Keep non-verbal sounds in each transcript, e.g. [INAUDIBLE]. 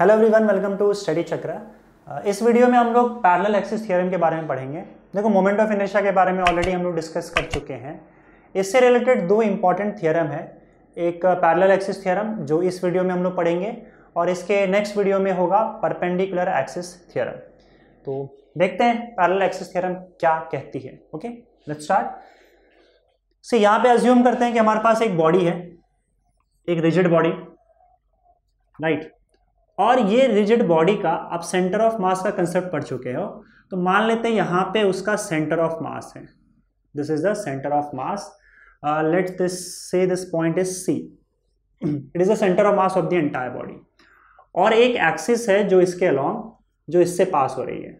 Hello everyone welcome to study Chakra इस video में हम लोग पैरेलल एक्सिस थ्योरम के बारे में पढ़ेंगे देखो मोमेंट ऑफ इनर्शिया के बारे में ऑलरेडी हम लोग डिस्कस कर चुके हैं इससे रिलेटेड दो इंपॉर्टेंट थ्योरम है एक पैरेलल एक्सिस थ्योरम जो इस वीडियो में हम लोग पढ़ेंगे और इसके नेक्स्ट वीडियो में होगा परपेंडिकुलर एक्सिस थ्योरम तो देखते हैं पैरेलल एक्सिस थ्योरम क्या कहती है ओके लेट्स स्टार्ट से यहाँ पे अज्यूम करते हैं कि हमारे पास एक बॉडी है एक रिजिड बॉडी राइट और ये रिजिड बॉडी का आप सेंटर ऑफ मास का कंसेप्ट पढ़ चुके हो तो मान लेते हैं यहाँ पे उसका सेंटर ऑफ मास है this is the centre of mass let this say this point is C it is the centre of mass of the entire body और एक एक्सिस है जो इसके अलॉन्ग जो इससे पास हो रही है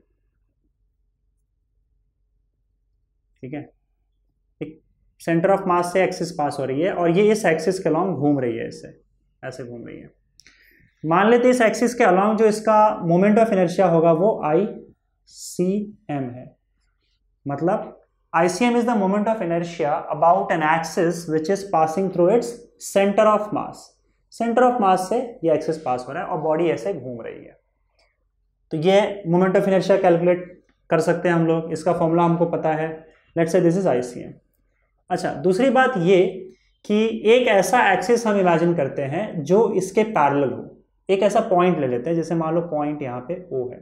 ठीक है एक सेंटर ऑफ मास से एक्सिस पास हो रही है और ये इस एक्सिस के अलॉन्ग घूम रही है इससे ऐसे घूम रही है मान लेते इस एक्सिस के अलॉन्ग जो इसका मोमेंट ऑफ इनर्शिया होगा वो आई सी एम है मतलब I C M is the moment of inertia about an axis which is passing through its centre of mass centre of mass से ये एक्सिस पास हो रहा है और बॉडी ऐसे घूम रही है तो ये मोमेंट ऑफ इनर्शिया कैलकुलेट कर सकते हैं हम लोग इसका फॉर्मूला हमको पता है let's say this is I C M अच्छा दूसरी बात ये कि एक ऐसा एक्सिस हम इमेजिन करते हैं जो इसके पैरल हो एक ऐसा पॉइंट ले लेते हैं जैसे मान लो पॉइंट यहां पे ओ है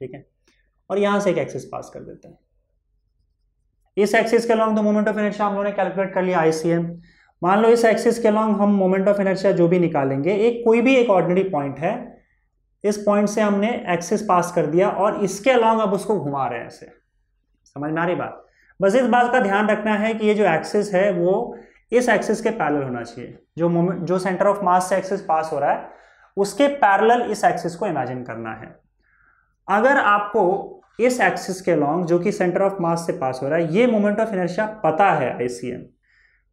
ठीक है और यहां से एक एक्सिस पास कर देते हैं इस एक्सिस के लॉन्ग तो मोमेंट ऑफ इनर्शिया हम लोगों ने कैलकुलेट कर लिया आईसीएम मान लो इस एक्सिस के लॉन्ग हम मोमेंट ऑफ इनर्शिया जो भी निकालेंगे एक कोई भी एक ऑर्डिनरी पॉइंट है इस पॉइंट से हमने एक्सिस पास कर दिया और इसके अलॉन्ग अब उसको घुमा रहे हैं ऐसे समझ में आ रही बात बस इस बात का ध्यान रखना है कि ये जो एक्सिस है वो इस एक्सिस के पैरल होना चाहिए जो मोमेंट जो सेंटर ऑफ मास से एक्सिस पास हो रहा है उसके पैरल इस एक्सिस को इमेजिन करना है अगर आपको इस एक्सिस के लॉन्ग जो कि सेंटर ऑफ मास से पास हो रहा है ये मोमेंट ऑफ इनर्शिया पता है आई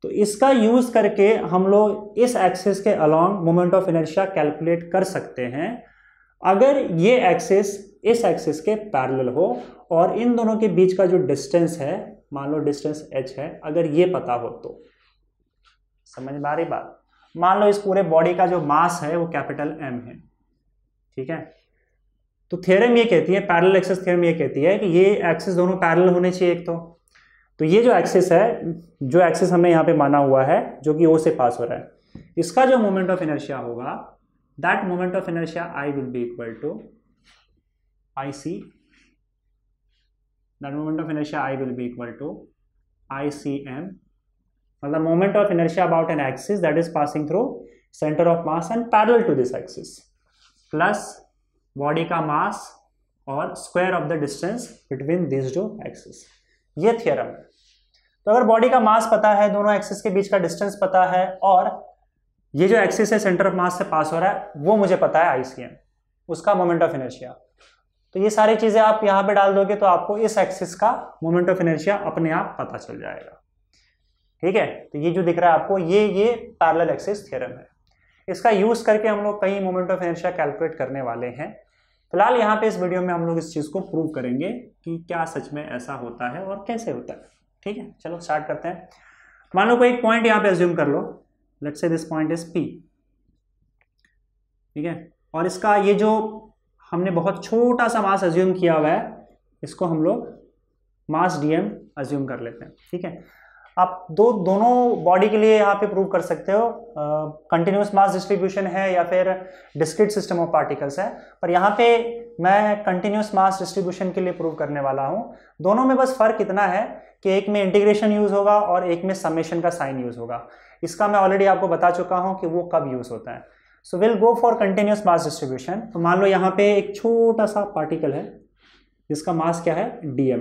तो इसका यूज करके हम लोग इस एक्सिस के along moment of inertia calculate कर सकते हैं अगर ये एक्सिस इस एक्सिस के पैरेलल हो और इन दोनों के बीच का जो डिस्टेंस है मान लो डिस्टेंस एच है अगर ये पता हो तो समझ में आ रही बात मान लो इस पूरे बॉडी का जो मास है वो कैपिटल एम है ठीक है तो थ्योरम ये कहती है पैरेलल एक्सेस थ्योरम ये कहती है कि ये एक्सेस दोनों पैरेलल होने चाहिए एक तो तो ये जो एक्सेस है जो एक्सेस हमने यहाँ पे माना हुआ है जो कि ओ से पास हो रहा है इसका जो मोमेंट ऑफ इनर्शिया होगा that moment of inertia I will be equal to I C that moment of inertia I will be equal to I C M मतलब moment of inertia about an axis that is passing through centre of mass and parallel to this axis plus body का mass और square of the distance between this two axis ये theorem तो अगर body का मास पता है दोनों axis के बीच का डिस्टेंस पता है और ये जो एक्सिस है सेंटर ऑफ मास से पास हो रहा है वो मुझे पता है आईसीएम उसका मोमेंट ऑफ इनर्शिया तो ये सारी चीज़ें आप यहां पे डाल दोगे तो आपको इस एक्सिस का मोमेंट ऑफ इनर्शिया अपने आप पता चल जाएगा ठीक है तो ये जो दिख रहा है आपको ये ये पैरल एक्सिस थ्योरम है इसका यूज करके हम लोग कई मोमेंट ऑफ एनर्शिया कैलकुलेट करने वाले हैं फिलहाल यहाँ पे इस वीडियो में हम लोग इस चीज़ को प्रूव करेंगे कि क्या सच में ऐसा होता है और कैसे होता है ठीक है चलो स्टार्ट करते हैं मान लो कोई एक पॉइंट यहाँ पे एज्यूम कर लो let's say this point is P ठीक है और इसका ये जो हमने बहुत छोटा सा मास एज्यूम किया हुआ है इसको हम लोग मास डीएम एज्यूम कर लेते हैं ठीक है आप दो दोनों बॉडी के लिए यहाँ पे प्रूव कर सकते हो कंटिन्यूस मास डिस्ट्रीब्यूशन है या फिर डिस्क्रिट सिस्टम ऑफ पार्टिकल्स है पर यहाँ पे मैं कंटिन्यूस मास डिस्ट्रीब्यूशन के लिए प्रूव करने वाला हूँ दोनों में बस फर्क इतना है कि एक में इंटीग्रेशन यूज़ होगा और एक में समेशन का साइन यूज़ होगा इसका मैं ऑलरेडी आपको बता चुका हूँ कि वो कब यूज़ होता है so will go for continuous mass distribution तो मान लो यहाँ पे एक छोटा सा पार्टिकल है जिसका मास क्या है डी है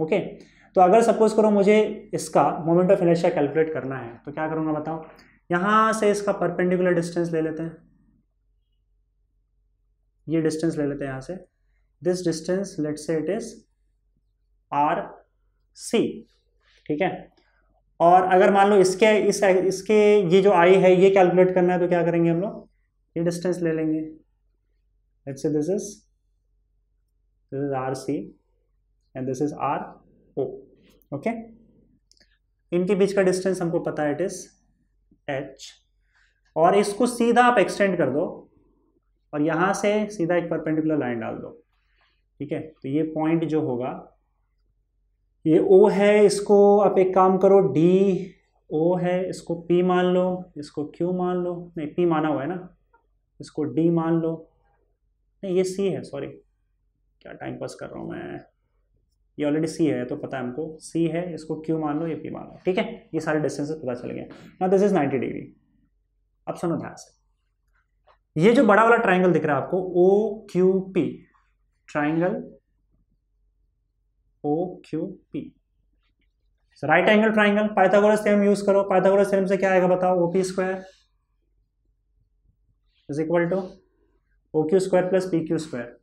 ओके okay? तो अगर सपोज करो मुझे इसका मोमेंट ऑफ इनर्शिया कैलकुलेट करना है तो क्या करूँगा बताओ यहाँ से इसका परपेंडिकुलर डिस्टेंस ले लेते हैं ये डिस्टेंस ले लेते हैं यहाँ से this distance let say it is R C ठीक है और अगर मान लो इसके इस इसके ये जो आई है ये कैलकुलेट करना है तो क्या करेंगे हम लोग ये डिस्टेंस ले लेंगे let say this is this is R C and this is R O okay इनके बीच का डिस्टेंस हमको पता है इट इज एच और इसको सीधा आप एक्सटेंड कर दो और यहां से सीधा एक परपेंडिकुलर लाइन डाल दो ठीक है तो ये पॉइंट जो होगा ये ओ है इसको आप एक काम करो डी ओ है इसको पी मान लो इसको क्यू मान लो नहीं पी माना हुआ है ना इसको डी मान लो नहीं ये सी है सॉरी क्या टाइम पास कर रहा हूँ मैं ये ऑलरेडी सी है तो पता है हमको सी है इसको क्यू मान लो ये पी मान लो ठीक है ये सारे डिस्टेंसेस पता चल गया ना दिस इज नाइन्टी डिग्री अब सुनो ध्यान से ये जो बड़ा वाला ट्राइंगल दिख रहा है आपको O Q P triangle O Q P right angle triangle Pythagoras theorem use करो पाइथागोरस थ्योरम से क्या आएगा बताओ O P square is equal to O Q square plus P Q square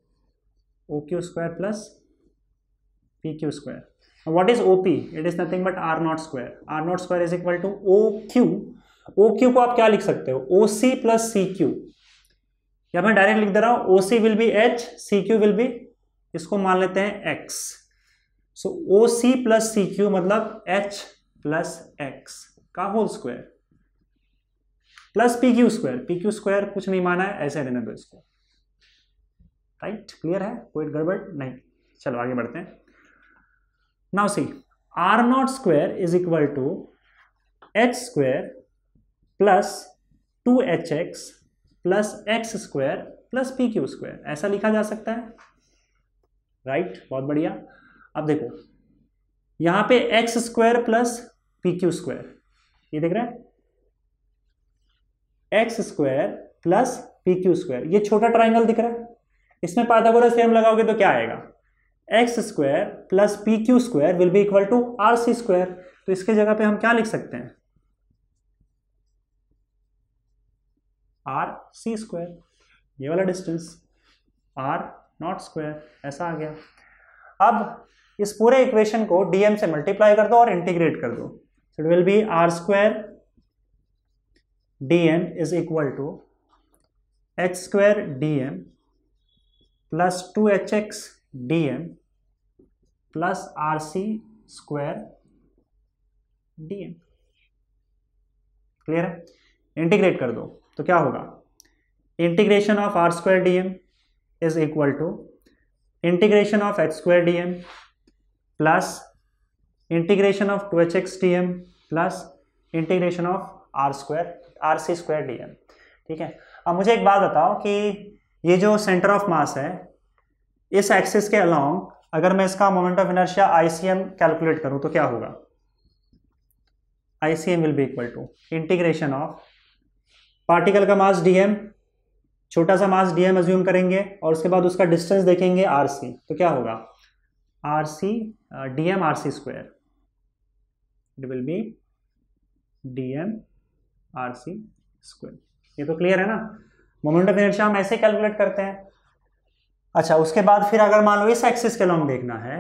O Q square plus P Q square what is O P it is nothing but R naught square R naught square is equal to O Q O Q को आप क्या लिख सकते हो ओ C plus C Q या मैं direct लिख दे रहा हूँ O C will be H C Q will be इसको मान लेते हैं X so O C plus C Q मतलब एच प्लस एक्स का whole square plus P Q square P Q square कुछ नहीं माना है ऐसे रहने दो इसको राइट क्लियर है कोई गड़बड़ नहीं चलो आगे बढ़ते हैं now see r naught square is equal to h square plus 2hx plus X square plus P Q square ऐसा लिखा जा सकता है राइट right? बहुत बढ़िया अब देखो यहां पे X square plus P Q square ये देख रहे हैं X square plus P Q square ये छोटा ट्राइंगल दिख रहा है इसमें पाथागोरस थ्योरम लगाओगे तो क्या आएगा X square plus P Q square will be equal to R C square तो इसके जगह पे हम क्या लिख सकते हैं आर सी स्क्वायर ये वाला डिस्टेंस आर नॉट स्क्वायर ऐसा आ गया अब इस पूरे इक्वेशन को डीएम से मल्टीप्लाई कर दो और इंटीग्रेट कर दो it will be R square D M is equal to H square D M plus two H X D M plus R C square D M clear है integrate कर दो तो क्या होगा integration of R square D M is equal to integration of H square D M plus integration of two H X D M plus integration of R square R C square D M ठीक है अब मुझे एक बात बताओ कि ये जो सेंटर ऑफ मास है इस एक्सिस के अलॉन्ग अगर मैं इसका moment of inertia ICM calculate करूं तो क्या होगा ICM will be equal to integration of particle का मास डीएम छोटा सा मास डीएम एज्यूम करेंगे और उसके बाद उसका डिस्टेंस देखेंगे सी तो क्या होगा C DM C square it will be DM C square ये तो क्लियर है ना मोमेंट ऑफ इनर्शिया हम ऐसे कैलकुलेट करते हैं अच्छा उसके बाद फिर अगर मान लो इस एक्सिस के लॉन्ग देखना है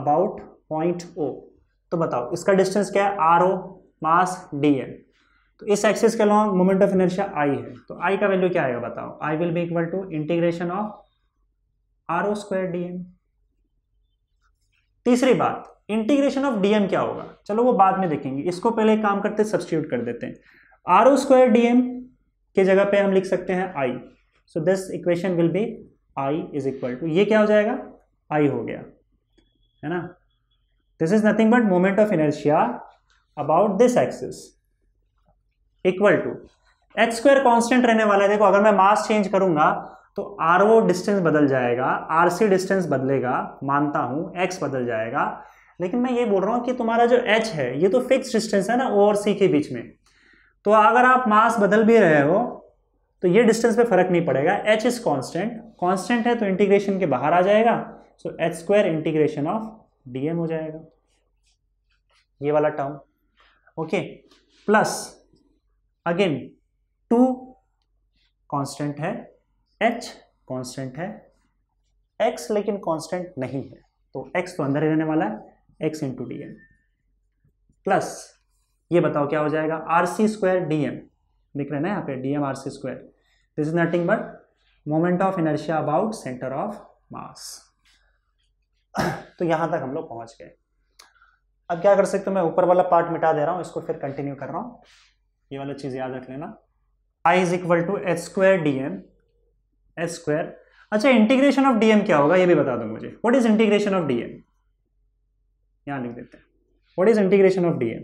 अबाउट पॉइंट ओ तो बताओ इसका डिस्टेंस क्या है R O mass D N तो इस एक्सिस के long moment of inertia I है तो आई का वैल्यू क्या आएगा बताओ I will be equal to integration of R O square D N तीसरी बात इंटीग्रेशन ऑफ डीएम क्या होगा चलो वो बाद में देखेंगे इसको पहले काम करते सब्सटीट्यूट कर देते हैं आर ओ स्क्वायर डीएम की जगह पे हम लिख सकते हैं I so this equation will be I is equal to ये क्या हो जाएगा आई हो गया है ना this is nothing but moment of inertia about this axis equal to X square constant रहने वाला है देखो अगर मैं मास चेंज करूंगा तो आर ओ डिस्टेंस बदल जाएगा आर सी डिस्टेंस बदलेगा मानता हूं एक्स बदल जाएगा लेकिन मैं ये बोल रहा हूं कि तुम्हारा जो एच है ये तो फिक्स डिस्टेंस है ना ओ और सी के बीच में तो अगर आप मास बदल भी रहे हो तो ये डिस्टेंस पे फर्क नहीं पड़ेगा एच इज कॉन्स्टेंट कॉन्स्टेंट है तो इंटीग्रेशन के बाहर आ जाएगा so H square integration of D हो जाएगा ये वाला term okay plus again two constant है एच कांस्टेंट है एक्स लेकिन कांस्टेंट नहीं है तो एक्स तो अंदर ही रहने वाला है X into D M plus ये बताओ क्या हो जाएगा R C square D M रहे हैं ना यहाँ पे D M R C square this is nothing but moment of inertia about center of mass [COUGHS] तो यहां तक हम लोग पहुंच गए अब क्या कर सकते हो मैं ऊपर वाला पार्ट मिटा दे रहा हूं इसको फिर कंटिन्यू कर रहा हूं ये वाला चीज याद रख लेना i is equal to H square D M H square अच्छा इंटीग्रेशन ऑफ डीएम क्या होगा ये भी बता दो मुझे what is integration of DM यहां लिख देते हैं what is integration of DM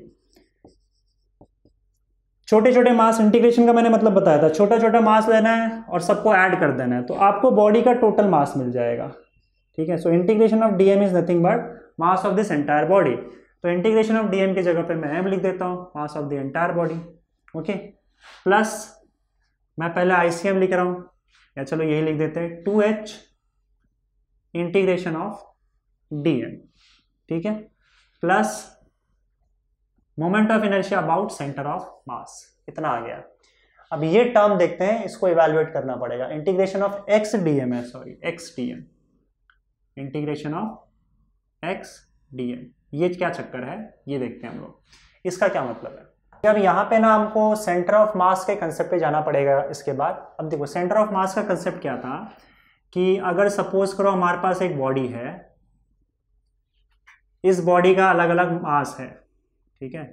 छोटे छोटे मास इंटीग्रेशन का मैंने मतलब बताया था छोटा छोटा मास लेना है और सबको ऐड कर देना है तो आपको बॉडी का टोटल मास मिल जाएगा ठीक है so integration of DM is nothing but mass of this entire body तो इंटीग्रेशन ऑफ डीएम की जगह पे मैं एम लिख देता हूँ mass of the entire body okay plus मैं पहले आईसीएम लिख रहा हूँ या चलो यही लिख देते हैं two H integration of D ठीक है plus moment of inertia about centre of mass इतना आ गया अब ये टर्म देखते हैं इसको इवेल्युएट करना पड़ेगा integration of X D M है sorry X D M integration of X D M ये क्या चक्कर है ये देखते हैं हम लोग इसका क्या मतलब है कि अब यहाँ पे ना हमको सेंटर ऑफ मास के कंसेप्ट पे जाना पड़ेगा इसके बाद अब देखो सेंटर ऑफ मास का कंसेप्ट क्या था कि अगर सपोज करो हमारे पास एक बॉडी है इस बॉडी का अलग अलग मास है ठीक है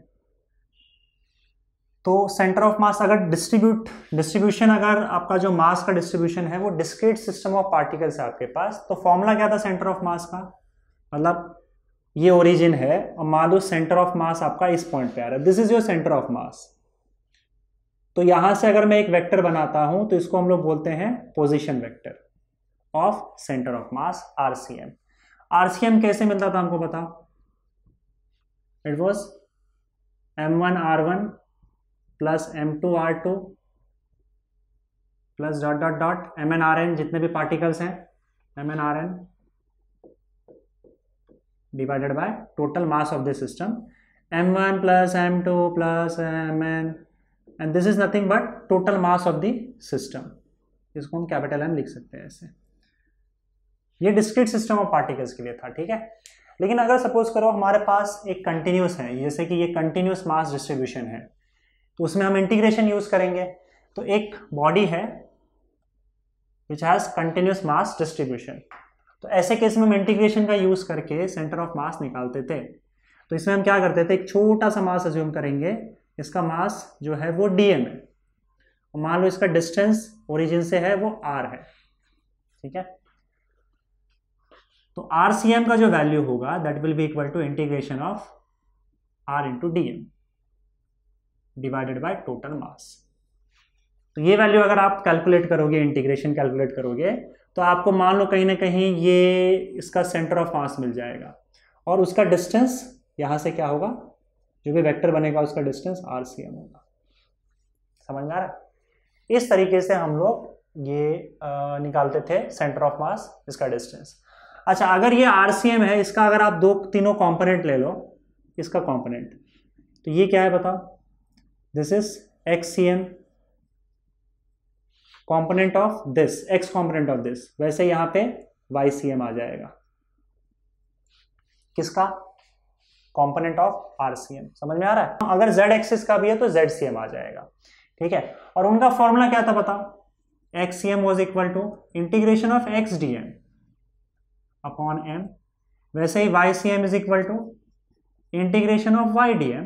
तो सेंटर ऑफ मास अगर डिस्ट्रीब्यूट डिस्ट्रीब्यूशन अगर आपका जो मास का डिस्ट्रीब्यूशन है वो डिस्क्रीट सिस्टम ऑफ पार्टिकल्स है आपके पास तो फॉर्मूला क्या था सेंटर ऑफ मास का मतलब ये ओरिजिन है और मान लो सेंटर ऑफ मास आपका इस पॉइंट पे आ रहा है this is your centre of mass तो यहां से अगर मैं एक वेक्टर बनाता हूं तो इसको हम लोग बोलते हैं position vector of centre of mass RCM RCM कैसे मिलता था हमको पता it was M one R one plus M two R two plus dot dot dot M N R N जितने भी पार्टिकल्स हैं M N R N divided by total mass of this system M one plus M two plus M N and this is nothing but total mass of the system इसको हम capital M लिख सकते हैं ऐसे ये discrete system of particles के लिए था ठीक है लेकिन अगर सपोज करो हमारे पास एक कंटिन्यूस है जैसे कि ये कंटिन्यूस मास डिस्ट्रीब्यूशन है तो उसमें हम इंटीग्रेशन यूज करेंगे तो एक बॉडी है which has continuous mass distribution तो ऐसे केस में हम इंटीग्रेशन का यूज करके सेंटर ऑफ मास निकालते थे तो इसमें हम क्या करते थे एक छोटा सा मास एज्यूम करेंगे इसका मास जो है वो डी एम है मान लो इसका डिस्टेंस ओरिजिन से है वो आर है ठीक है तो आर सी एम का जो वैल्यू होगा that will be equal to integration of R into D M divided by total mass तो ये वैल्यू अगर आप कैलकुलेट करोगे इंटीग्रेशन कैलकुलेट करोगे तो आपको मान लो कहीं ना कहीं ये इसका सेंटर ऑफ मास मिल जाएगा और उसका डिस्टेंस यहां से क्या होगा जो भी वेक्टर बनेगा उसका डिस्टेंस आर सी एम होगा समझ में आ रहा है इस तरीके से हम लोग ये निकालते थे सेंटर ऑफ मास इसका डिस्टेंस अच्छा अगर ये आर है इसका अगर आप दो तीनों कॉम्पोनेंट ले लो इसका कॉम्पोनेंट तो ये क्या है बताओ this is X C M component of this X component of this वैसे यहां पे वाई सी एम आ जाएगा किसका component of R C M समझ में आ रहा है अगर जेड एक्सिस का भी है तो जेड सी एम आ जाएगा ठीक है और उनका फॉर्मूला क्या था बताओ X C M was equal to integration of X D M upon M वैसे ही Y C M is equal to integration of Y D M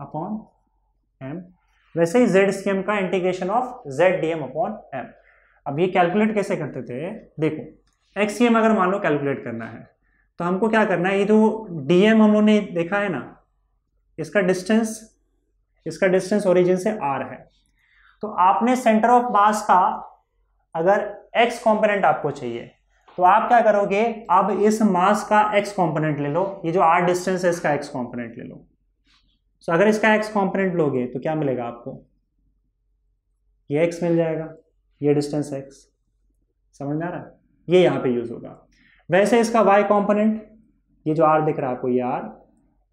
upon M वैसे ही जेड सी एम का integration of Z D M upon M अब ये calculate कैसे करते थे देखो एक्स सी एम अगर मान लो कैलकुलेट करना है तो हमको क्या करना है ये जो डी एम हमने देखा है ना इसका डिस्टेंस इसका डिस्टेंस ओरिजिन से आर है तो आपने सेंटर ऑफ मास का अगर एक्स कॉम्पोनेंट आपको चाहिए तो आप क्या करोगे अब इस मास का एक्स कॉम्पोनेंट ले लो ये जो आर डिस्टेंस है इसका एक्स कॉम्पोनेंट ले लो सो अगर इसका एक्स कॉम्पोनेंट लोगे तो क्या मिलेगा आपको ये एक्स मिल जाएगा ये डिस्टेंस एक्स समझ में आ रहा है ये यहाँ पे यूज होगा वैसे इसका वाई कॉम्पोनेंट ये जो आर दिख रहा है आपको ये आर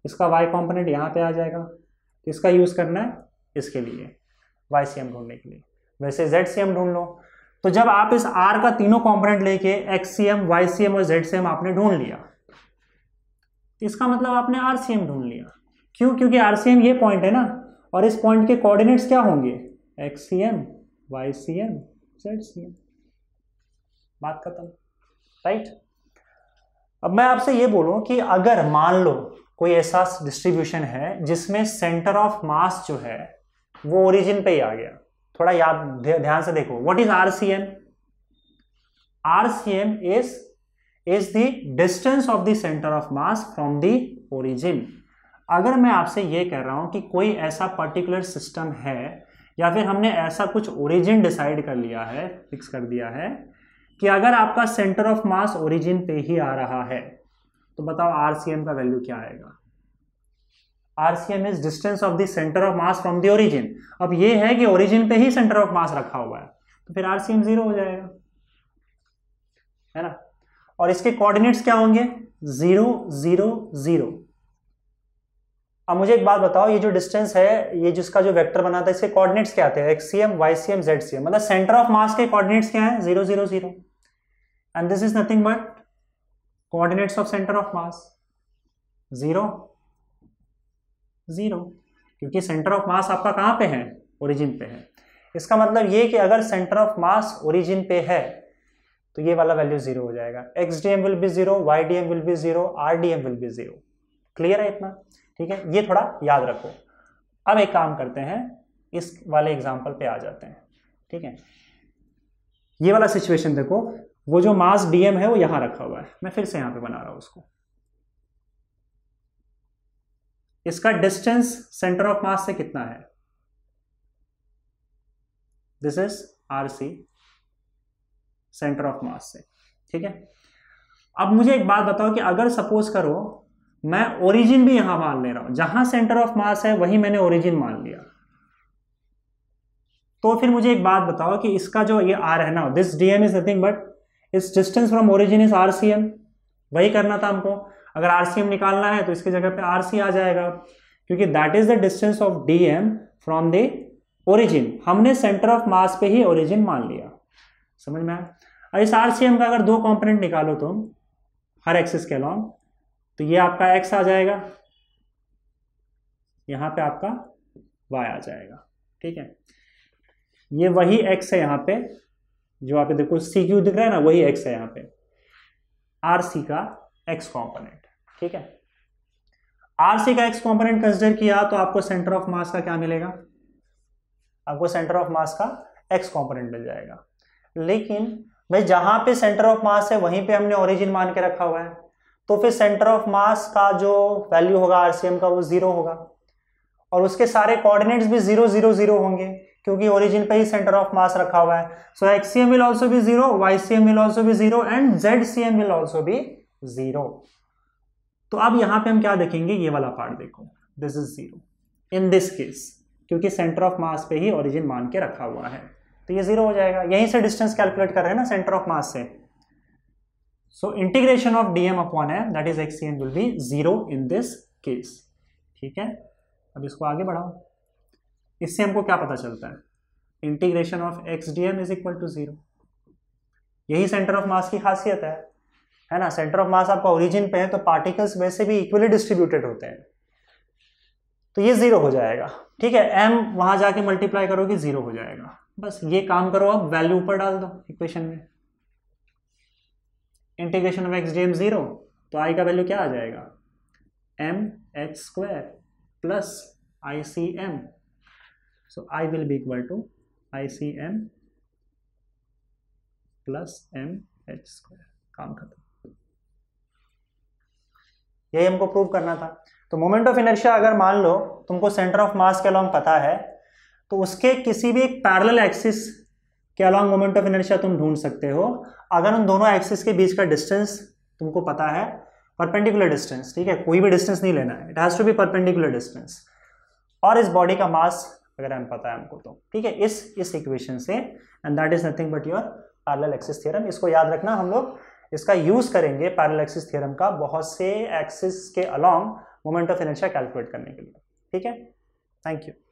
इसका वाई कॉम्पोनेंट यहाँ पे आ जाएगा तो इसका यूज़ करना है इसके लिए वाई सी एम ढूंढने के लिए वैसे जेड सी एम ढूंढ लो तो जब आप इस आर का तीनों कॉम्पोनेंट लेके X C M Y C M और जेड सी एम आपने ढूंढ लिया तो इसका मतलब आपने आर सी एम ढूंढ लिया क्यों क्योंकि आर सी एम ये पॉइंट है ना और इस पॉइंट के कोऑर्डिनेट्स क्या होंगे X C M Y C M Z C M बात खत्म राइट अब मैं आपसे ये बोलूँ कि अगर मान लो कोई ऐसा डिस्ट्रीब्यूशन है जिसमें सेंटर ऑफ मास जो है वो ओरिजिन पे ही आ गया थोड़ा याद ध्यान से देखो what is RCM RCM is is the distance of the centre of mass from the origin अगर मैं आपसे ये कह रहा हूं कि कोई ऐसा पर्टिकुलर सिस्टम है या फिर हमने ऐसा कुछ ओरिजिन डिसाइड कर लिया है फिक्स कर दिया है कि अगर आपका सेंटर ऑफ मास ओरिजिन पे ही आ रहा है तो बताओ आरसीएम का वैल्यू क्या आएगा RCM is distance of the centre of mass from the origin अब ये है कि ओरिजिन पे ही सेंटर ऑफ मास रखा हुआ है तो फिर आरसीएम जीरो हो जाएगा है ना और इसके कोऑर्डिनेट्स क्या होंगे जीरो जीरो जीरो अब मुझे एक बात बताओ ये जो डिस्टेंस है ये जिसका जो वेक्टर बना था इसके कोऑर्डिनेट्स क्या आते मतलब हैं X C M Y C M Z C M मतलब सेंटर ऑफ मास के कोऑर्डिनेट्स क्या है zero zero zero and this is nothing but coordinates of centre of mass zero zero क्योंकि सेंटर ऑफ मास आपका कहाँ पे है origin पे है इसका मतलब ये कि अगर सेंटर ऑफ मास ओरिजिन पे है तो ये वाला वैल्यू जीरो हो जाएगा X D M will be zero Y D M will be zero R D M will be zero clear है इतना ठीक है ये थोड़ा याद रखो अब एक काम करते हैं इस वाले एग्जाम्पल पे आ जाते हैं ठीक है ये वाला सिचुएशन देखो वो जो मास डी है वो यहाँ रखा हुआ है मैं फिर से यहाँ पे बना रहा हूँ उसको इसका डिस्टेंस सेंटर ऑफ मास से कितना है this is R C centre of mass से ठीक है अब मुझे एक बात बताओ कि अगर सपोज करो मैं ओरिजिन भी यहां मान ले रहा हूं जहां सेंटर ऑफ मास है वही मैंने ओरिजिन मान लिया तो फिर मुझे एक बात बताओ कि इसका जो ये आर है ना this DM is nothing but इस distance from origin is R C M वही करना था हमको अगर आर निकालना है तो इसके जगह पे आर आ जाएगा क्योंकि that is the distance of D M from the origin हमने सेंटर ऑफ मास पे ही ओरिजिन मान लिया समझ में आया इस आर का अगर दो कॉम्पोनेंट निकालो तुम हर एक्सिस के अलॉन्ग तो ये आपका एक्स आ जाएगा यहाँ पे आपका वाई आ जाएगा ठीक है ये वही एक्स है यहाँ पे जो आप देखो सी क्यू दिख रहा है ना वही एक्स है यहाँ पे आर सी का एक्स कॉम्पोनेंट ठीक है आरसी का एक्स कॉम्पोनेंट कंसिडर किया तो आपको सेंटर ऑफ मास का क्या मिलेगा आपको सेंटर ऑफ मास का एक्स कॉम्पोनेंट मिल जाएगा लेकिन भाई जहां पे सेंटर ऑफ मास है वहीं पे हमने ओरिजिन मान के रखा हुआ है तो फिर सेंटर ऑफ मास का जो वैल्यू होगा आरसीएम का वो जीरो होगा और उसके सारे कोऑर्डिनेट्स भी जीरो जीरो जीरो होंगे क्योंकि ओरिजिन पे ही सेंटर ऑफ मास रखा हुआ है so X C M will also भी zero Y C M will also भी zero and Z C M will also भी जीरो तो अब यहां पे हम क्या देखेंगे ये वाला पार्ट देखो this is zero in this case क्योंकि सेंटर ऑफ मास पे ही ओरिजिन मान के रखा हुआ है तो ये जीरो हो जाएगा यहीं से डिस्टेंस कैलकुलेट कर रहे हैं ना सेंटर ऑफ मास से so integration of DM upon है that is X will be zero in this case ठीक है अब इसको आगे बढ़ाओ इससे हमको क्या पता चलता है integration of X DM is equal to zero यही सेंटर ऑफ मास की खासियत है है ना सेंटर ऑफ मास आपका ओरिजिन पे है तो पार्टिकल्स वैसे भी इक्वली डिस्ट्रीब्यूटेड होते हैं तो ये जीरो हो जाएगा ठीक है एम वहां जाके मल्टीप्लाई करोगे जीरो हो जाएगा बस ये काम करो आप वैल्यू ऊपर डाल दो इक्वेशन में integration of X D M zero तो आई का वैल्यू क्या आ जाएगा M H square plus I C M so I will be equal to I C M plus M H square काम खत्म यही हमको प्रूव करना था तो मोमेंट ऑफ इनर्शिया अगर मान लो तुमको सेंटर ऑफ मास के अलॉन्ग पता है तो उसके किसी भी एक पैरल एक्सिस के अलॉन्ग मोमेंट ऑफ इनर्शिया तुम ढूंढ सकते हो अगर उन दोनों एक्सिस के बीच का डिस्टेंस तुमको पता है परपेंडिकुलर डिस्टेंस ठीक है कोई भी डिस्टेंस नहीं लेना है it has to be perpendicular distance और इस बॉडी का मास अगर हम पता है हमको तो ठीक है इस इस इक्वेशन से and that is nothing but your parallel axis theorem इसको याद रखना हम लोग इसका यूज करेंगे पैरल एक्सिस थ्योरम का बहुत से एक्सिस के along moment of inertia calculate करने के लिए ठीक है थैंक यू